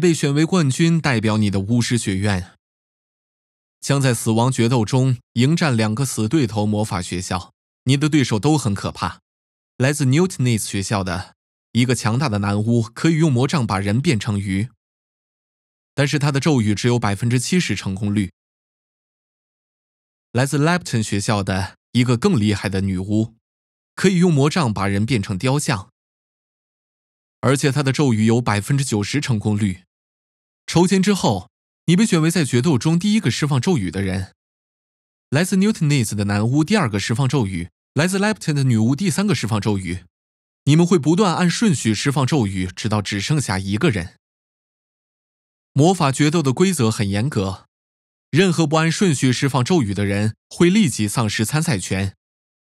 被选为冠军，代表你的巫师学院，将在死亡决斗中迎战两个死对头魔法学校。你的对手都很可怕，来自 n e w t o 牛 c e 学校的一个强大的男巫可以用魔杖把人变成鱼，但是他的咒语只有百分之七十成功率。来自 Lepton 学校的一个更厉害的女巫，可以用魔杖把人变成雕像，而且他的咒语有百分之九十成功率。抽签之后，你被选为在决斗中第一个释放咒语的人。来自 Newtones 的男巫第二个释放咒语，来自 Lepton 的女巫第三个释放咒语。你们会不断按顺序释放咒语，直到只剩下一个人。魔法决斗的规则很严格，任何不按顺序释放咒语的人会立即丧失参赛权。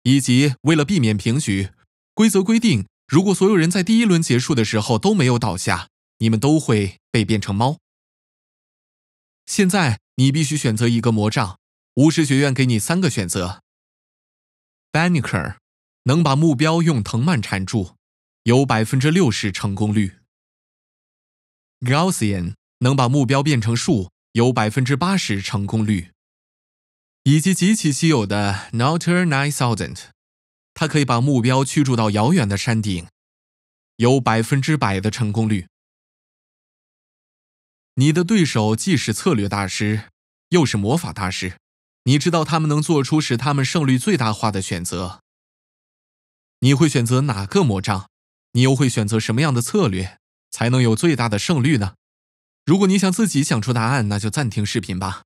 以及为了避免平局，规则规定，如果所有人在第一轮结束的时候都没有倒下，你们都会被变成猫。现在你必须选择一个魔杖。巫师学院给你三个选择：Banicker，能把目标用藤蔓缠住，有百分之六十成功率；Gaussian，能把目标变成树，有百分之八十成功率；以及极其稀有的 Noter Nine Thousand，它可以把目标驱逐到遥远的山顶，有百分之百的成功率。你的对手既是策略大师，又是魔法大师。你知道他们能做出使他们胜率最大化的选择。你会选择哪个魔杖？你又会选择什么样的策略才能有最大的胜率呢？如果你想自己想出答案，那就暂停视频吧。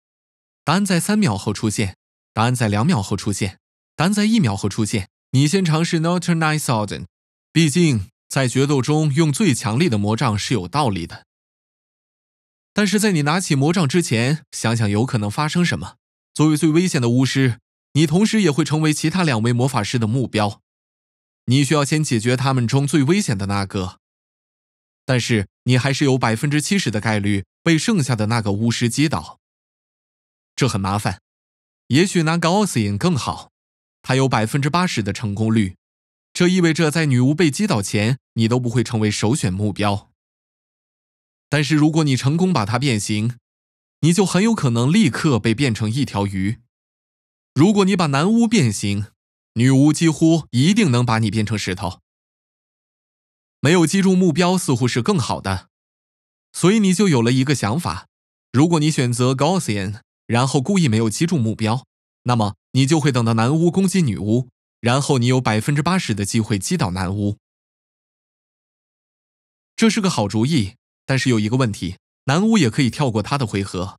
答案在三秒后出现。答案在两秒后出现。答案在一秒后出现。你先尝试 n o t r Nice Orden，毕竟在决斗中用最强力的魔杖是有道理的。但是在你拿起魔杖之前，想想有可能发生什么。作为最危险的巫师，你同时也会成为其他两位魔法师的目标。你需要先解决他们中最危险的那个，但是你还是有百分之七十的概率被剩下的那个巫师击倒。这很麻烦。也许那个奥斯因更好，他有百分之八十的成功率，这意味着在女巫被击倒前，你都不会成为首选目标。但是如果你成功把它变形，你就很有可能立刻被变成一条鱼。如果你把男巫变形，女巫几乎一定能把你变成石头。没有击中目标似乎是更好的，所以你就有了一个想法：如果你选择 Gaussian，然后故意没有击中目标，那么你就会等到男巫攻击女巫，然后你有百分之八十的机会击倒男巫。这是个好主意。但是有一个问题，男巫也可以跳过他的回合，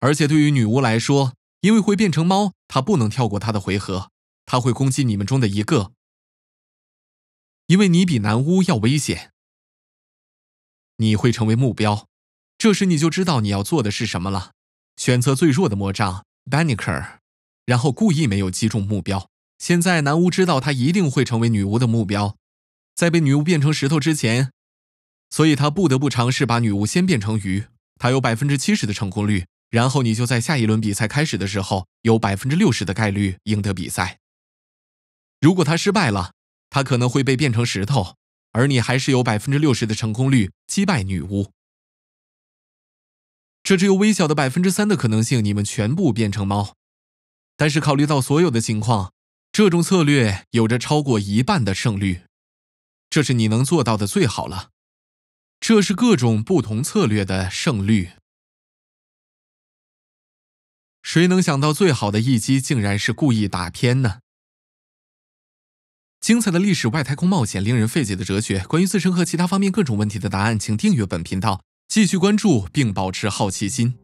而且对于女巫来说，因为会变成猫，她不能跳过她的回合，她会攻击你们中的一个，因为你比男巫要危险。你会成为目标，这时你就知道你要做的是什么了，选择最弱的魔杖 d a n i k e r 然后故意没有击中目标。现在男巫知道他一定会成为女巫的目标，在被女巫变成石头之前。所以他不得不尝试把女巫先变成鱼，他有百分之七十的成功率。然后你就在下一轮比赛开始的时候有百分之六十的概率赢得比赛。如果他失败了，他可能会被变成石头，而你还是有百分之六十的成功率击败女巫。这只有微小的百分之三的可能性，你们全部变成猫。但是考虑到所有的情况，这种策略有着超过一半的胜率。这是你能做到的最好了。这是各种不同策略的胜率。谁能想到最好的一击竟然是故意打偏呢？精彩的历史外太空冒险，令人费解的哲学，关于自身和其他方面各种问题的答案，请订阅本频道，继续关注并保持好奇心。